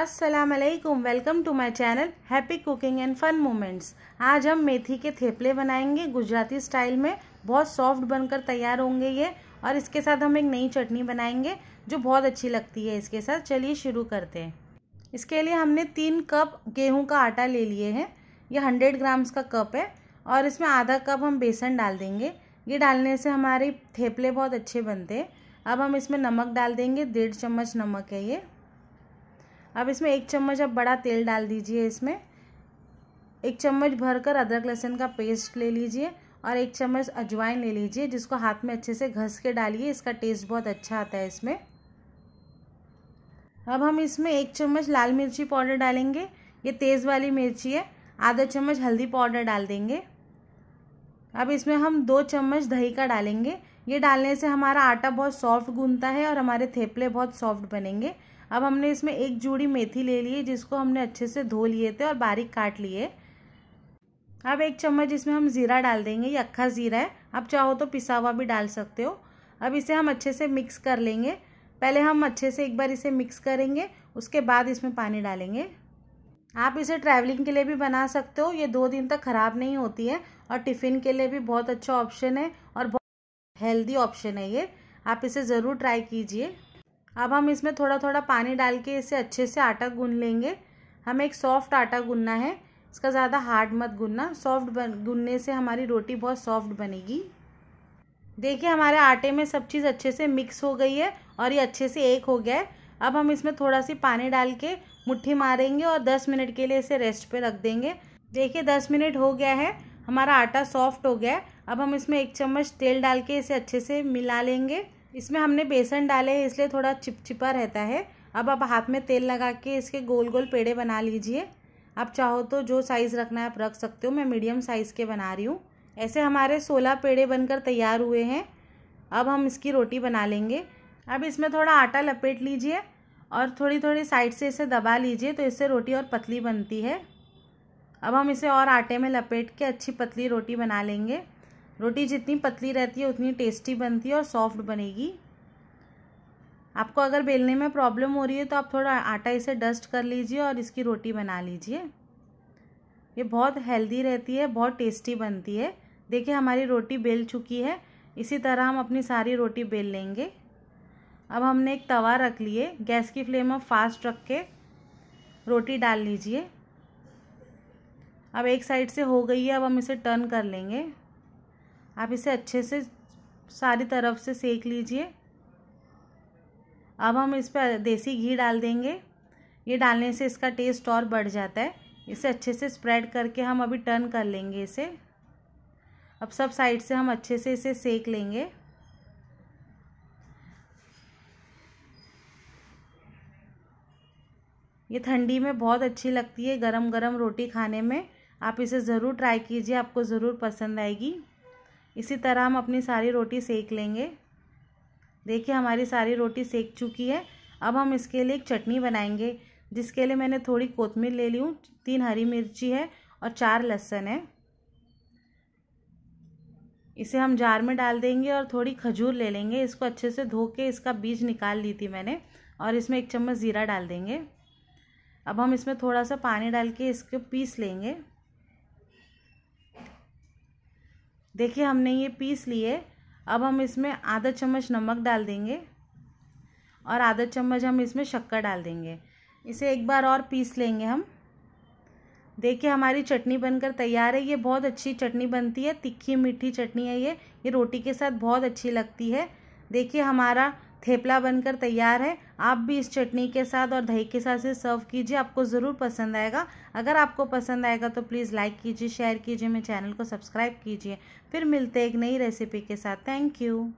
असलकम welcome to my channel happy cooking and fun moments आज हम मेथी के थेपले बनाएंगे गुजराती स्टाइल में बहुत सॉफ्ट बनकर तैयार होंगे ये और इसके साथ हम एक नई चटनी बनाएंगे जो बहुत अच्छी लगती है इसके साथ चलिए शुरू करते हैं इसके लिए हमने तीन कप गेहूं का आटा ले लिए हैं यह हंड्रेड ग्राम्स का कप है और इसमें आधा कप हम बेसन डाल देंगे ये डालने से हमारे थेपले बहुत अच्छे बनते हैं अब हम इसमें नमक डाल देंगे डेढ़ चम्मच नमक है ये अब इसमें एक चम्मच अब बड़ा तेल डाल दीजिए इसमें एक चम्मच भरकर अदरक लहसुन का पेस्ट ले लीजिए और एक चम्मच अजवाइन ले लीजिए जिसको हाथ में अच्छे से घस के डालिए इसका टेस्ट बहुत अच्छा आता है इसमें अब हम इसमें एक चम्मच लाल मिर्ची पाउडर डालेंगे ये तेज़ वाली मिर्ची है आधा चम्मच हल्दी पाउडर डाल देंगे अब इसमें हम दो चम्मच दही का डालेंगे ये डालने से हमारा आटा बहुत सॉफ्ट गूंदता है और हमारे थेपले बहुत सॉफ्ट बनेंगे अब हमने इसमें एक जूड़ी मेथी ले ली जिसको हमने अच्छे से धो लिए थे और बारीक काट लिए अब एक चम्मच इसमें हम ज़ीरा डाल देंगे ये अक्खा ज़ीरा है आप चाहो तो पिसा हुआ भी डाल सकते हो अब इसे हम अच्छे से मिक्स कर लेंगे पहले हम अच्छे से एक बार इसे मिक्स करेंगे उसके बाद इसमें पानी डालेंगे आप इसे ट्रैवलिंग के लिए भी बना सकते हो ये दो दिन तक ख़राब नहीं होती है और टिफ़िन के लिए भी बहुत अच्छा ऑप्शन है और बहुत हेल्दी ऑप्शन है ये आप इसे ज़रूर ट्राई कीजिए अब हम इसमें थोड़ा थोड़ा पानी डाल के इसे अच्छे से आटा गून लेंगे हमें एक सॉफ्ट आटा गूनना है इसका ज़्यादा हार्ड मत गूनना सॉफ्ट बन गूनने से हमारी रोटी बहुत सॉफ्ट बनेगी देखिए हमारे आटे में सब चीज़ अच्छे से मिक्स हो गई है और ये अच्छे से एक हो गया है अब हम इसमें थोड़ा सी पानी डाल के मुट्ठी मारेंगे और दस मिनट के लिए इसे रेस्ट पे रख देंगे देखिए दस मिनट हो गया है हमारा आटा सॉफ्ट हो गया है अब हम इसमें एक चम्मच तेल डाल के इसे अच्छे से मिला लेंगे इसमें हमने बेसन डाले हैं इसलिए थोड़ा चिपचिपा रहता है अब आप हाथ में तेल लगा के इसके गोल गोल पेड़े बना लीजिए आप चाहो तो जो साइज़ रखना है आप रख सकते हो मैं मीडियम साइज़ के बना रही हूँ ऐसे हमारे सोलह पेड़े बनकर तैयार हुए हैं अब हम इसकी रोटी बना लेंगे अब इसमें थोड़ा आटा लपेट लीजिए और थोड़ी थोड़ी साइड से इसे दबा लीजिए तो इससे रोटी और पतली बनती है अब हम इसे और आटे में लपेट के अच्छी पतली रोटी बना लेंगे रोटी जितनी पतली रहती है उतनी टेस्टी बनती है और सॉफ्ट बनेगी आपको अगर बेलने में प्रॉब्लम हो रही है तो आप थोड़ा आटा इसे डस्ट कर लीजिए और इसकी रोटी बना लीजिए ये बहुत हेल्दी रहती है बहुत टेस्टी बनती है देखिए हमारी रोटी बेल चुकी है इसी तरह हम अपनी सारी रोटी बेल लेंगे अब हमने एक तवा रख लिए गैस की फ्लेम अब फास्ट रख के रोटी डाल लीजिए अब एक साइड से हो गई है अब हम इसे टर्न कर लेंगे आप इसे अच्छे से सारी तरफ से सेक लीजिए अब हम इस पर देसी घी डाल देंगे ये डालने से इसका टेस्ट और बढ़ जाता है इसे अच्छे से स्प्रेड करके हम अभी टर्न कर लेंगे इसे अब सब साइड से हम अच्छे से इसे सेक लेंगे ये ठंडी में बहुत अच्छी लगती है गरम गरम रोटी खाने में आप इसे ज़रूर ट्राई कीजिए आपको ज़रूर पसंद आएगी इसी तरह हम अपनी सारी रोटी सेक लेंगे देखिए हमारी सारी रोटी सेक चुकी है अब हम इसके लिए एक चटनी बनाएंगे जिसके लिए मैंने थोड़ी कोतमीर ले ली हूँ तीन हरी मिर्ची है और चार लहसुन है इसे हम जार में डाल देंगे और थोड़ी खजूर ले लेंगे इसको अच्छे से धो के इसका बीज निकाल ली थी मैंने और इसमें एक चम्मच ज़ीरा डाल देंगे अब हम इसमें थोड़ा सा पानी डाल के इसको पीस लेंगे देखिए हमने ये पीस लिए अब हम इसमें आधा चम्मच नमक डाल देंगे और आधा चम्मच हम इसमें शक्कर डाल देंगे इसे एक बार और पीस लेंगे हम देखिए हमारी चटनी बनकर तैयार है ये बहुत अच्छी चटनी बनती है तिखी मीठी चटनी है ये ये रोटी के साथ बहुत अच्छी लगती है देखिए हमारा थेपला बनकर तैयार है आप भी इस चटनी के साथ और दही के साथ से सर्व कीजिए आपको ज़रूर पसंद आएगा अगर आपको पसंद आएगा तो प्लीज़ लाइक कीजिए शेयर कीजिए मेरे चैनल को सब्सक्राइब कीजिए फिर मिलते एक नई रेसिपी के साथ थैंक यू